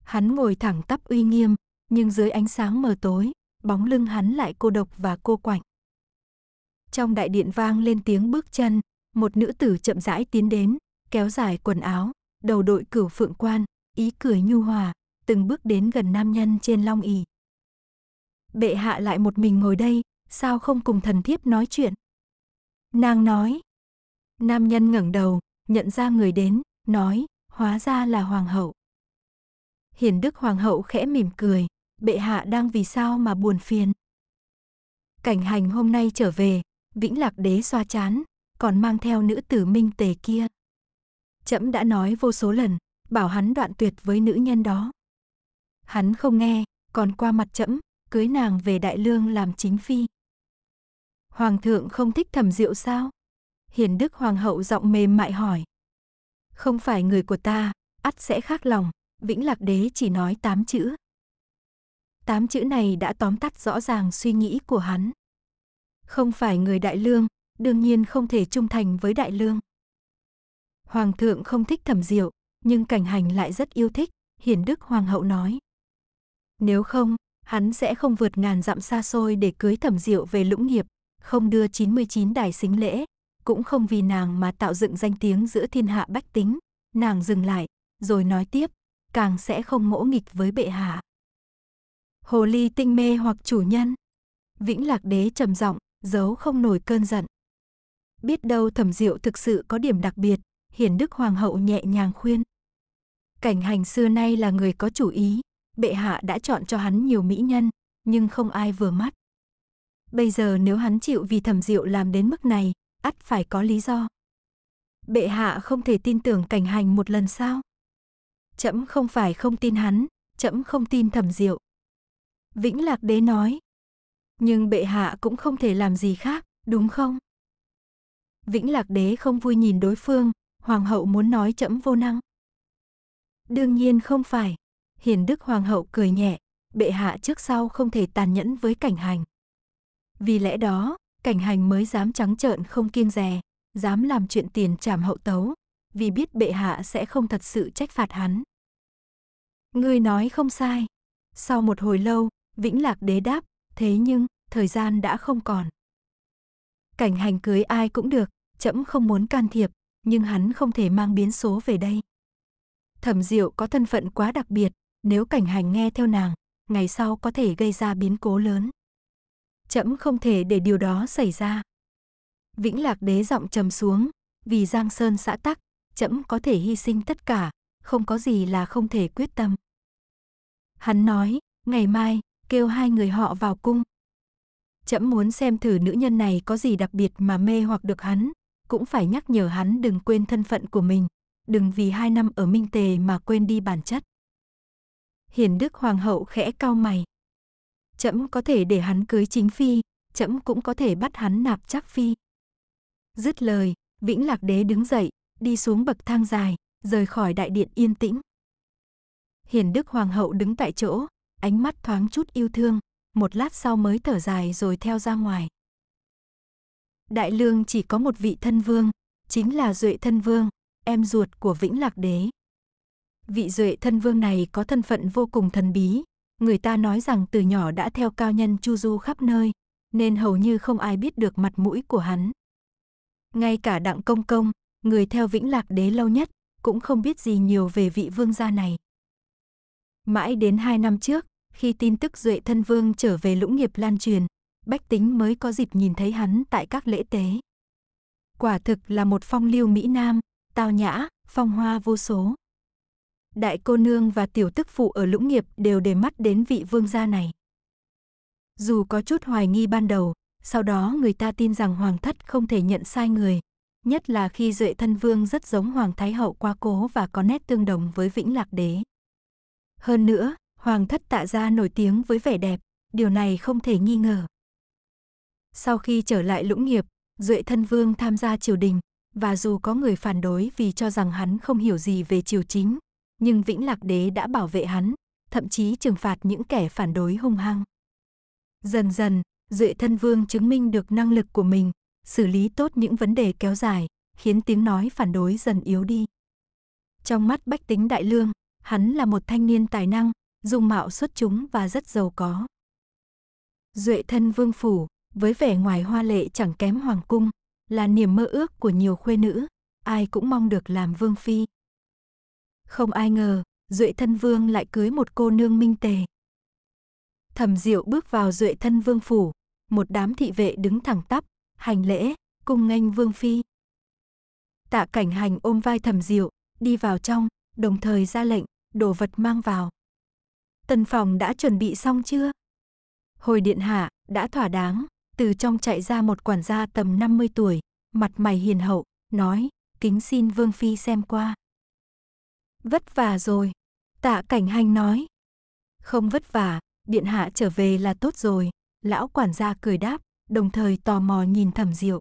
Hắn ngồi thẳng tắp uy nghiêm, nhưng dưới ánh sáng mờ tối, bóng lưng hắn lại cô độc và cô quạnh. Trong đại điện vang lên tiếng bước chân, một nữ tử chậm rãi tiến đến, kéo dài quần áo, đầu đội cửu phượng quan, ý cười nhu hòa, từng bước đến gần nam nhân trên long ỷ. Bệ hạ lại một mình ngồi đây, sao không cùng thần thiếp nói chuyện? Nàng nói. Nam nhân ngẩng đầu, nhận ra người đến, nói, hóa ra là hoàng hậu. Hiền đức hoàng hậu khẽ mỉm cười, bệ hạ đang vì sao mà buồn phiền. Cảnh hành hôm nay trở về, vĩnh lạc đế xoa chán, còn mang theo nữ tử minh tề kia. Trẫm đã nói vô số lần, bảo hắn đoạn tuyệt với nữ nhân đó. Hắn không nghe, còn qua mặt trẫm, cưới nàng về đại lương làm chính phi. Hoàng thượng không thích thẩm rượu sao? Hiền đức hoàng hậu giọng mềm mại hỏi. Không phải người của ta, ắt sẽ khác lòng, vĩnh lạc đế chỉ nói tám chữ, Tám chữ này đã tóm tắt rõ ràng suy nghĩ của hắn. Không phải người đại lương, đương nhiên không thể trung thành với đại lương. Hoàng thượng không thích thẩm diệu, nhưng cảnh hành lại rất yêu thích, hiển đức hoàng hậu nói. Nếu không, hắn sẽ không vượt ngàn dặm xa xôi để cưới thẩm diệu về lũng nghiệp, không đưa 99 đài xính lễ, cũng không vì nàng mà tạo dựng danh tiếng giữa thiên hạ bách tính. Nàng dừng lại, rồi nói tiếp, càng sẽ không mỗ nghịch với bệ hạ hồ ly tinh mê hoặc chủ nhân. Vĩnh Lạc Đế trầm giọng, giấu không nổi cơn giận. Biết đâu Thẩm Diệu thực sự có điểm đặc biệt, Hiển Đức Hoàng hậu nhẹ nhàng khuyên. Cảnh hành xưa nay là người có chủ ý, bệ hạ đã chọn cho hắn nhiều mỹ nhân, nhưng không ai vừa mắt. Bây giờ nếu hắn chịu vì Thẩm Diệu làm đến mức này, ắt phải có lý do. Bệ hạ không thể tin tưởng cảnh hành một lần sao? Chậm không phải không tin hắn, chậm không tin Thẩm Diệu. Vĩnh Lạc Đế nói. Nhưng bệ hạ cũng không thể làm gì khác, đúng không? Vĩnh Lạc Đế không vui nhìn đối phương, hoàng hậu muốn nói chẫm vô năng. Đương nhiên không phải, Hiền Đức hoàng hậu cười nhẹ, bệ hạ trước sau không thể tàn nhẫn với cảnh hành. Vì lẽ đó, cảnh hành mới dám trắng trợn không kiêng dè, dám làm chuyện tiền trảm hậu tấu, vì biết bệ hạ sẽ không thật sự trách phạt hắn. Ngươi nói không sai. Sau một hồi lâu, Vĩnh Lạc Đế đáp, thế nhưng, thời gian đã không còn. Cảnh hành cưới ai cũng được, Chậm không muốn can thiệp, nhưng hắn không thể mang biến số về đây. Thẩm Diệu có thân phận quá đặc biệt, nếu cảnh hành nghe theo nàng, ngày sau có thể gây ra biến cố lớn. Chậm không thể để điều đó xảy ra. Vĩnh Lạc Đế giọng trầm xuống, vì Giang Sơn xã tắc, chậm có thể hy sinh tất cả, không có gì là không thể quyết tâm. Hắn nói, ngày mai, kêu hai người họ vào cung. Chậm muốn xem thử nữ nhân này có gì đặc biệt mà mê hoặc được hắn, cũng phải nhắc nhở hắn đừng quên thân phận của mình, đừng vì hai năm ở Minh Tề mà quên đi bản chất. Hiền Đức Hoàng hậu khẽ cau mày. Chậm có thể để hắn cưới chính phi, chậm cũng có thể bắt hắn nạp chắc phi. Dứt lời, Vĩnh Lạc Đế đứng dậy, đi xuống bậc thang dài, rời khỏi đại điện yên tĩnh. Hiền Đức Hoàng hậu đứng tại chỗ, ánh mắt thoáng chút yêu thương, một lát sau mới thở dài rồi theo ra ngoài. Đại Lương chỉ có một vị thân vương, chính là Duệ Thân Vương, em ruột của Vĩnh Lạc Đế. Vị Duệ Thân Vương này có thân phận vô cùng thần bí, người ta nói rằng từ nhỏ đã theo cao nhân chu du khắp nơi, nên hầu như không ai biết được mặt mũi của hắn. Ngay cả Đặng Công Công, người theo Vĩnh Lạc Đế lâu nhất, cũng không biết gì nhiều về vị vương gia này. Mãi đến hai năm trước, khi tin tức Duệ Thân Vương trở về lũng nghiệp lan truyền, bách tính mới có dịp nhìn thấy hắn tại các lễ tế. Quả thực là một phong lưu Mỹ Nam, tao nhã, phong hoa vô số. Đại cô nương và tiểu tức phụ ở lũng nghiệp đều để mắt đến vị vương gia này. Dù có chút hoài nghi ban đầu, sau đó người ta tin rằng hoàng thất không thể nhận sai người, nhất là khi Duệ Thân Vương rất giống Hoàng Thái Hậu qua cố và có nét tương đồng với Vĩnh Lạc Đế. Hơn nữa, Hoàng thất tạ gia nổi tiếng với vẻ đẹp, điều này không thể nghi ngờ. Sau khi trở lại lũng nghiệp, Duệ Thân Vương tham gia triều đình, và dù có người phản đối vì cho rằng hắn không hiểu gì về triều chính, nhưng Vĩnh Lạc Đế đã bảo vệ hắn, thậm chí trừng phạt những kẻ phản đối hung hăng. Dần dần, Duệ Thân Vương chứng minh được năng lực của mình, xử lý tốt những vấn đề kéo dài, khiến tiếng nói phản đối dần yếu đi. Trong mắt bách tính đại lương, hắn là một thanh niên tài năng, dung mạo xuất chúng và rất giàu có. Duệ thân vương phủ, với vẻ ngoài hoa lệ chẳng kém hoàng cung, là niềm mơ ước của nhiều khuê nữ, ai cũng mong được làm vương phi. Không ai ngờ, Duệ thân vương lại cưới một cô nương minh tề. Thẩm Diệu bước vào Duệ thân vương phủ, một đám thị vệ đứng thẳng tắp, hành lễ, cung nghênh vương phi. Tạ Cảnh Hành ôm vai Thẩm Diệu, đi vào trong, đồng thời ra lệnh, đồ vật mang vào. Tân phòng đã chuẩn bị xong chưa? Hồi điện hạ, đã thỏa đáng, từ trong chạy ra một quản gia tầm 50 tuổi, mặt mày hiền hậu, nói, kính xin Vương Phi xem qua. Vất vả rồi, tạ cảnh hành nói. Không vất vả, điện hạ trở về là tốt rồi, lão quản gia cười đáp, đồng thời tò mò nhìn thẩm diệu.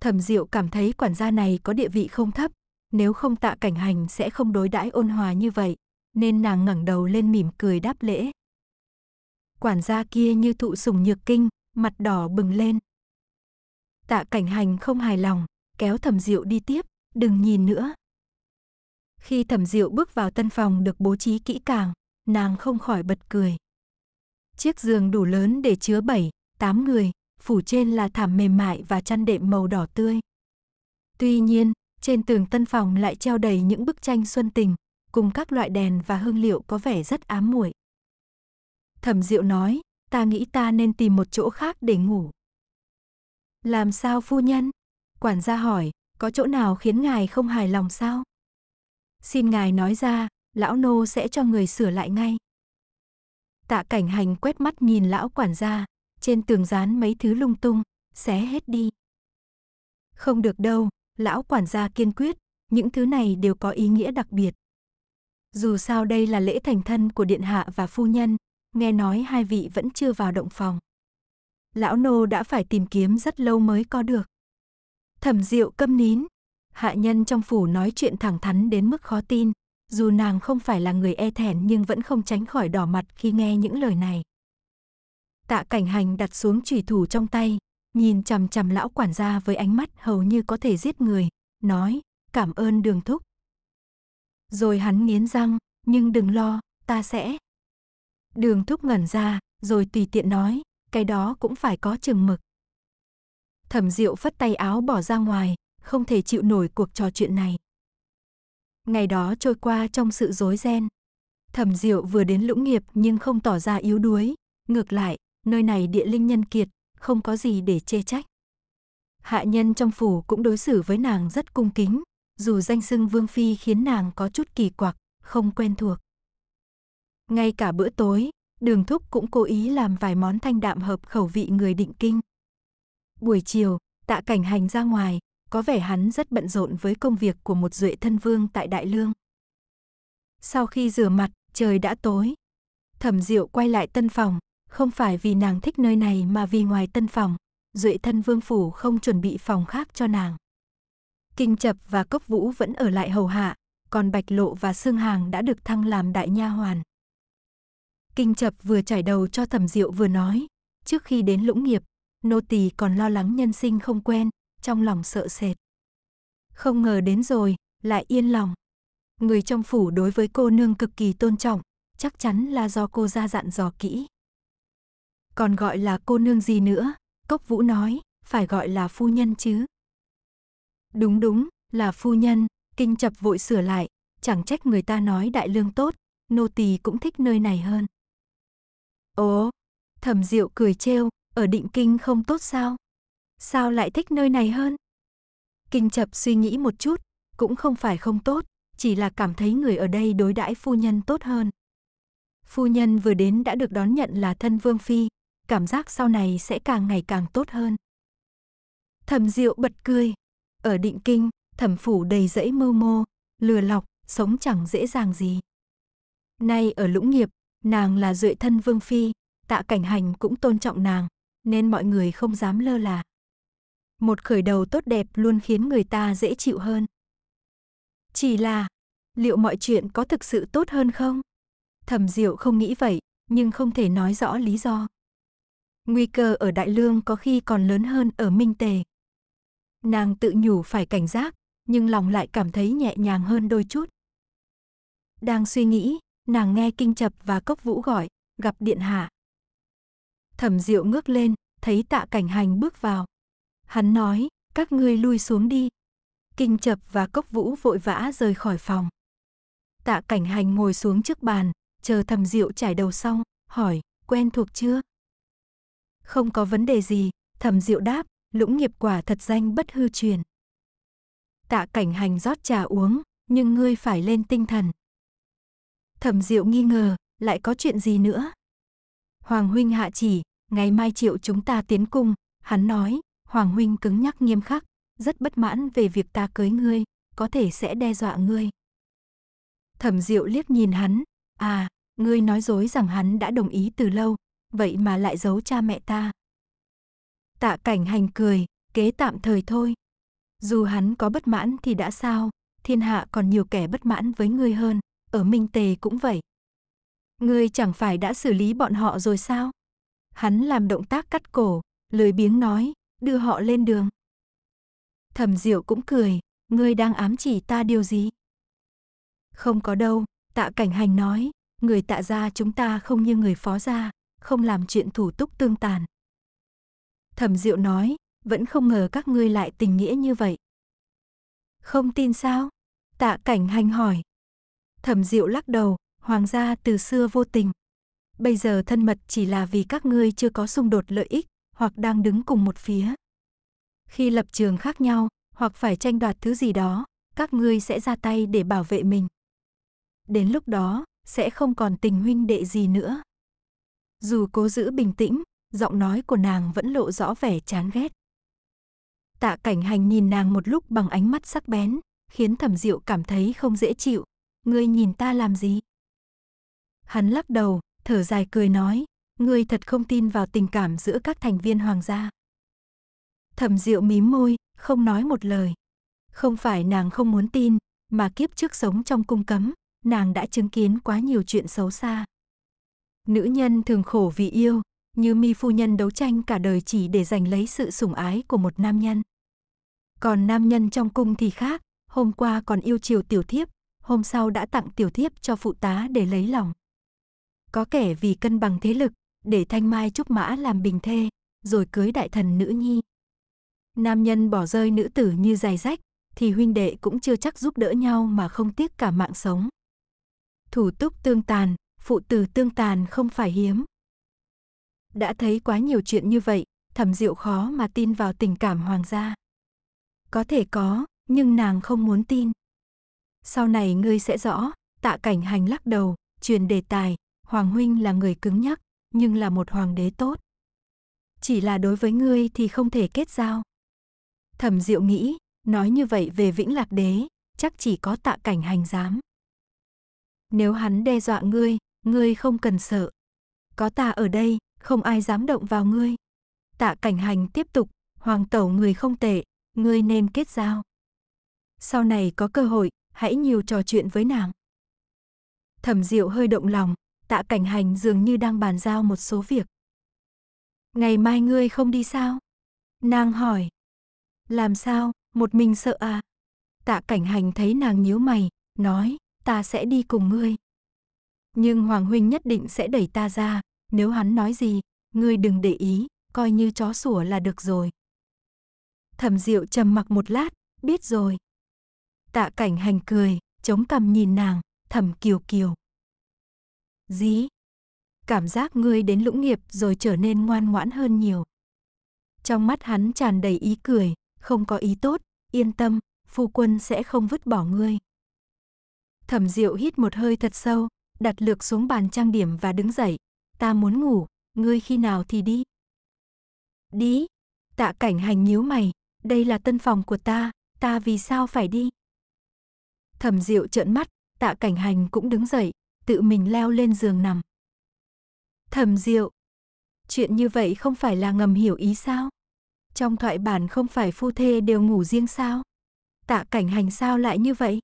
Thẩm diệu cảm thấy quản gia này có địa vị không thấp, nếu không tạ cảnh hành sẽ không đối đãi ôn hòa như vậy, nên nàng ngẩng đầu lên mỉm cười đáp lễ. Quản gia kia như thụ sùng nhược kinh, mặt đỏ bừng lên. Tạ cảnh hành không hài lòng, kéo thẩm diệu đi tiếp, đừng nhìn nữa. Khi thẩm diệu bước vào tân phòng được bố trí kỹ càng, nàng không khỏi bật cười. Chiếc giường đủ lớn để chứa bảy, tám người, phủ trên là thảm mềm mại và chăn đệm màu đỏ tươi. Tuy nhiên, trên tường tân phòng lại treo đầy những bức tranh xuân tình, cùng các loại đèn và hương liệu có vẻ rất ám muội. Thẩm Diệu nói, ta nghĩ ta nên tìm một chỗ khác để ngủ. Làm sao phu nhân? Quản gia hỏi, có chỗ nào khiến ngài không hài lòng sao? Xin ngài nói ra, lão nô sẽ cho người sửa lại ngay. Tạ cảnh hành quét mắt nhìn lão quản gia, trên tường dán mấy thứ lung tung, xé hết đi. Không được đâu, lão quản gia kiên quyết, những thứ này đều có ý nghĩa đặc biệt. Dù sao đây là lễ thành thân của điện hạ và phu nhân, nghe nói hai vị vẫn chưa vào động phòng. Lão nô đã phải tìm kiếm rất lâu mới có được. Thẩm Diệu câm nín, hạ nhân trong phủ nói chuyện thẳng thắn đến mức khó tin, dù nàng không phải là người e thẹn nhưng vẫn không tránh khỏi đỏ mặt khi nghe những lời này. Tạ Cảnh Hành đặt xuống chùy thủ trong tay, nhìn chằm chằm lão quản gia với ánh mắt hầu như có thể giết người, nói: "Cảm ơn Đường thúc, rồi hắn nghiến răng, nhưng đừng lo, ta sẽ. Đường thúc ngẩn ra, rồi tùy tiện nói, cái đó cũng phải có chừng mực. Thẩm Diệu phất tay áo bỏ ra ngoài, không thể chịu nổi cuộc trò chuyện này. Ngày đó trôi qua trong sự rối ren. Thẩm Diệu vừa đến Lũng Nghiệp nhưng không tỏ ra yếu đuối, ngược lại, nơi này địa linh nhân kiệt, không có gì để chê trách. Hạ nhân trong phủ cũng đối xử với nàng rất cung kính, dù danh xưng Vương Phi khiến nàng có chút kỳ quặc, không quen thuộc. Ngay cả bữa tối, đường thúc cũng cố ý làm vài món thanh đạm hợp khẩu vị người định kinh. Buổi chiều, tạ cảnh hành ra ngoài, có vẻ hắn rất bận rộn với công việc của một duệ thân vương tại Đại Lương. Sau khi rửa mặt, trời đã tối. Thẩm Diệu quay lại tân phòng, không phải vì nàng thích nơi này mà vì ngoài tân phòng, duệ thân vương phủ không chuẩn bị phòng khác cho nàng. Kinh Chập và Cốc Vũ vẫn ở lại hầu hạ, còn Bạch Lộ và Sương Hàng đã được thăng làm đại nha hoàn. Kinh Chập vừa trải đầu cho Thẩm Diệu vừa nói, trước khi đến Lũng Nghiệp, nô tỳ còn lo lắng nhân sinh không quen, trong lòng sợ sệt. Không ngờ đến rồi, lại yên lòng. Người trong phủ đối với cô nương cực kỳ tôn trọng, chắc chắn là do cô ra dặn dò kỹ. Còn gọi là cô nương gì nữa? Cốc Vũ nói, phải gọi là phu nhân chứ. Đúng đúng, là phu nhân, kinh chập vội sửa lại, chẳng trách người ta nói đại lương tốt, nô tỳ cũng thích nơi này hơn. Ồ, thẩm diệu cười trêu, ở định kinh không tốt sao? Sao lại thích nơi này hơn? Kinh chập suy nghĩ một chút, cũng không phải không tốt, chỉ là cảm thấy người ở đây đối đãi phu nhân tốt hơn. Phu nhân vừa đến đã được đón nhận là thân vương phi, cảm giác sau này sẽ càng ngày càng tốt hơn. Thẩm Diệu bật cười, ở định kinh, thẩm phủ đầy dẫy mưu mô, lừa lọc, sống chẳng dễ dàng gì. Nay ở lũng nghiệp, nàng là duệ thân vương phi, tạ cảnh hành cũng tôn trọng nàng, nên mọi người không dám lơ là. Một khởi đầu tốt đẹp luôn khiến người ta dễ chịu hơn. Chỉ là, liệu mọi chuyện có thực sự tốt hơn không? Thẩm Diệu không nghĩ vậy, nhưng không thể nói rõ lý do. Nguy cơ ở Đại Lương có khi còn lớn hơn ở Minh Tề. Nàng tự nhủ phải cảnh giác, nhưng lòng lại cảm thấy nhẹ nhàng hơn đôi chút. Đang suy nghĩ, nàng nghe kinh chập và cốc vũ gọi, gặp điện hạ. Thẩm diệu ngước lên, thấy tạ cảnh hành bước vào. Hắn nói, các ngươi lui xuống đi. Kinh chập và cốc vũ vội vã rời khỏi phòng. Tạ cảnh hành ngồi xuống trước bàn, chờ thẩm diệu trải đầu xong, hỏi, quen thuộc chưa? Không có vấn đề gì, thẩm diệu đáp, lũng nghiệp quả thật danh bất hư truyền. Tạ cảnh hành rót trà uống, nhưng ngươi phải lên tinh thần. Thẩm diệu nghi ngờ, lại có chuyện gì nữa? Hoàng huynh hạ chỉ, ngày mai triệu chúng ta tiến cung, hắn nói, Hoàng huynh cứng nhắc nghiêm khắc, rất bất mãn về việc ta cưới ngươi, có thể sẽ đe dọa ngươi. Thẩm diệu liếc nhìn hắn, à, ngươi nói dối rằng hắn đã đồng ý từ lâu, vậy mà lại giấu cha mẹ ta. Tạ cảnh hành cười, kế tạm thời thôi. Dù hắn có bất mãn thì đã sao, thiên hạ còn nhiều kẻ bất mãn với ngươi hơn, ở Minh Tề cũng vậy. Ngươi chẳng phải đã xử lý bọn họ rồi sao? Hắn làm động tác cắt cổ, lười biếng nói, đưa họ lên đường. Thẩm Diệu cũng cười, ngươi đang ám chỉ ta điều gì? Không có đâu, tạ cảnh hành nói, người tạ gia chúng ta không như người phó gia, không làm chuyện thủ túc tương tàn. Thẩm Diệu nói, vẫn không ngờ các ngươi lại tình nghĩa như vậy. Không tin sao? Tạ cảnh hành hỏi. Thẩm Diệu lắc đầu, hoàng gia từ xưa vô tình. Bây giờ thân mật chỉ là vì các ngươi chưa có xung đột lợi ích, hoặc đang đứng cùng một phía. Khi lập trường khác nhau, hoặc phải tranh đoạt thứ gì đó, các ngươi sẽ ra tay để bảo vệ mình. Đến lúc đó, sẽ không còn tình huynh đệ gì nữa. Dù cố giữ bình tĩnh, giọng nói của nàng vẫn lộ rõ vẻ chán ghét. Tạ cảnh hành nhìn nàng một lúc bằng ánh mắt sắc bén, khiến thẩm diệu cảm thấy không dễ chịu. Ngươi nhìn ta làm gì? Hắn lắc đầu, thở dài cười nói, ngươi thật không tin vào tình cảm giữa các thành viên hoàng gia. Thẩm diệu mím môi, không nói một lời. Không phải nàng không muốn tin, mà kiếp trước sống trong cung cấm, nàng đã chứng kiến quá nhiều chuyện xấu xa. Nữ nhân thường khổ vì yêu, như mi phu nhân đấu tranh cả đời chỉ để giành lấy sự sủng ái của một nam nhân. Còn nam nhân trong cung thì khác, hôm qua còn yêu chiều tiểu thiếp, hôm sau đã tặng tiểu thiếp cho phụ tá để lấy lòng. Có kẻ vì cân bằng thế lực, để thanh mai trúc mã làm bình thê, rồi cưới đại thần nữ nhi. Nam nhân bỏ rơi nữ tử như giày rách, thì huynh đệ cũng chưa chắc giúp đỡ nhau mà không tiếc cả mạng sống. Thủ túc tương tàn, phụ tử tương tàn không phải hiếm. Đã thấy quá nhiều chuyện như vậy, thẩm diệu khó mà tin vào tình cảm hoàng gia. Có thể có, nhưng nàng không muốn tin. Sau này ngươi sẽ rõ, tạ cảnh hành lắc đầu, truyền đề tài, Hoàng Huynh là người cứng nhắc, nhưng là một hoàng đế tốt. Chỉ là đối với ngươi thì không thể kết giao. Thẩm diệu nghĩ, nói như vậy về Vĩnh Lạc Đế, chắc chỉ có tạ cảnh hành dám. Nếu hắn đe dọa ngươi, ngươi không cần sợ có ta ở đây, không ai dám động vào ngươi. Tạ cảnh hành tiếp tục, hoàng tẩu người không tệ, ngươi nên kết giao. Sau này có cơ hội, hãy nhiều trò chuyện với nàng. Thẩm Diệu hơi động lòng, Tạ Cảnh Hành dường như đang bàn giao một số việc. Ngày mai ngươi không đi sao? Nàng hỏi. Làm sao, một mình sợ à? Tạ Cảnh Hành thấy nàng nhíu mày, nói, ta sẽ đi cùng ngươi. Nhưng Hoàng Huynh nhất định sẽ đẩy ta ra, nếu hắn nói gì, ngươi đừng để ý, coi như chó sủa là được rồi. Thẩm Diệu trầm mặc một lát, biết rồi. Tạ cảnh hành cười, chống cằm nhìn nàng, thẩm kiều kiều. Dí, cảm giác ngươi đến lũng nghiệp rồi trở nên ngoan ngoãn hơn nhiều. Trong mắt hắn tràn đầy ý cười, không có ý tốt, yên tâm, phu quân sẽ không vứt bỏ ngươi. Thẩm Diệu hít một hơi thật sâu, đặt lược xuống bàn trang điểm và đứng dậy. Ta muốn ngủ, ngươi khi nào thì đi. Đi. Tạ cảnh hành nhíu mày, đây là tân phòng của ta, ta vì sao phải đi? Thẩm Diệu trợn mắt, Tạ Cảnh Hành cũng đứng dậy, tự mình leo lên giường nằm. Thẩm Diệu, chuyện như vậy không phải là ngầm hiểu ý sao? Trong thoại bản không phải phu thê đều ngủ riêng sao? Tạ Cảnh Hành sao lại như vậy?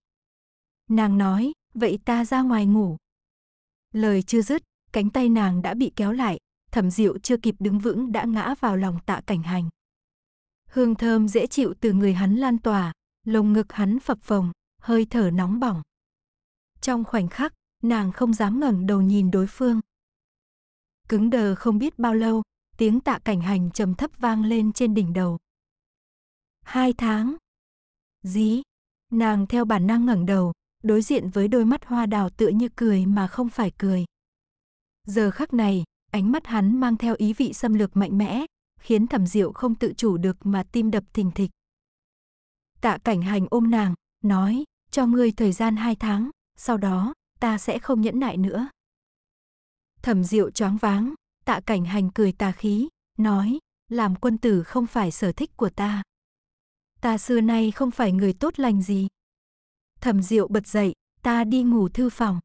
Nàng nói, vậy ta ra ngoài ngủ. Lời chưa dứt, cánh tay nàng đã bị kéo lại, thẩm diệu chưa kịp đứng vững đã ngã vào lòng tạ cảnh hành. Hương thơm dễ chịu từ người hắn lan tỏa, lồng ngực hắn phập phồng, hơi thở nóng bỏng. Trong khoảnh khắc, nàng không dám ngẩng đầu nhìn đối phương. Cứng đờ không biết bao lâu, tiếng tạ cảnh hành trầm thấp vang lên trên đỉnh đầu. Hai tháng. Dí. Nàng theo bản năng ngẩng đầu, đối diện với đôi mắt hoa đào tựa như cười mà không phải cười. Giờ khắc này, ánh mắt hắn mang theo ý vị xâm lược mạnh mẽ, khiến thẩm diệu không tự chủ được mà tim đập thình thịch. Tạ cảnh hành ôm nàng, nói, cho ngươi thời gian hai tháng, sau đó, ta sẽ không nhẫn nại nữa. Thẩm diệu choáng váng, tạ cảnh hành cười tà khí, nói, làm quân tử không phải sở thích của ta. Ta xưa nay không phải người tốt lành gì. Thẩm Diệu bật dậy, ta đi ngủ thư phòng.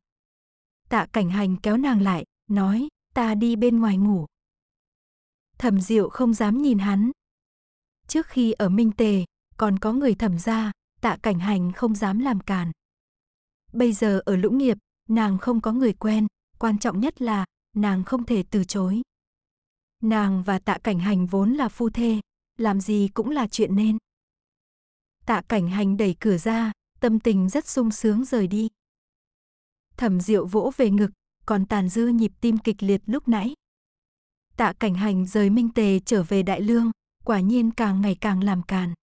Tạ Cảnh Hành kéo nàng lại, nói, ta đi bên ngoài ngủ. Thẩm Diệu không dám nhìn hắn. Trước khi ở Minh Tề, còn có người thẩm gia, Tạ Cảnh Hành không dám làm càn. Bây giờ ở Lũng Nghiệp, nàng không có người quen, quan trọng nhất là nàng không thể từ chối. Nàng và Tạ Cảnh Hành vốn là phu thê, làm gì cũng là chuyện nên. Tạ Cảnh Hành đẩy cửa ra, tâm tình rất sung sướng rời đi. Thẩm Diệu vỗ về ngực, còn tàn dư nhịp tim kịch liệt lúc nãy. Tạ Cảnh Hành rời Minh Tề trở về Đại Lương, quả nhiên càng ngày càng làm càn.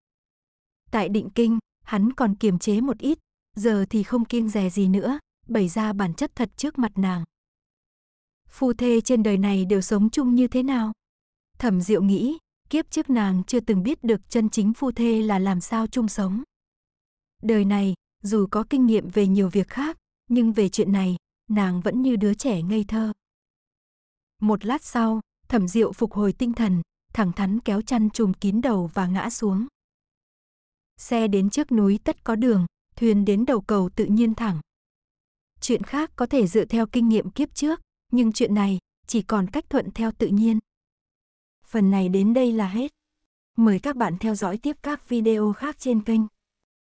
Tại Định Kinh, hắn còn kiềm chế một ít, giờ thì không kiêng dè gì nữa, bày ra bản chất thật trước mặt nàng. Phu thê trên đời này đều sống chung như thế nào? Thẩm Diệu nghĩ, kiếp trước nàng chưa từng biết được chân chính phu thê là làm sao chung sống. Đời này, dù có kinh nghiệm về nhiều việc khác, nhưng về chuyện này, nàng vẫn như đứa trẻ ngây thơ. Một lát sau, thẩm diệu phục hồi tinh thần, thẳng thắn kéo chăn trùm kín đầu và ngã xuống. Xe đến trước núi tất có đường, thuyền đến đầu cầu tự nhiên thẳng. Chuyện khác có thể dựa theo kinh nghiệm kiếp trước, nhưng chuyện này chỉ còn cách thuận theo tự nhiên. Phần này đến đây là hết. Mời các bạn theo dõi tiếp các video khác trên kênh.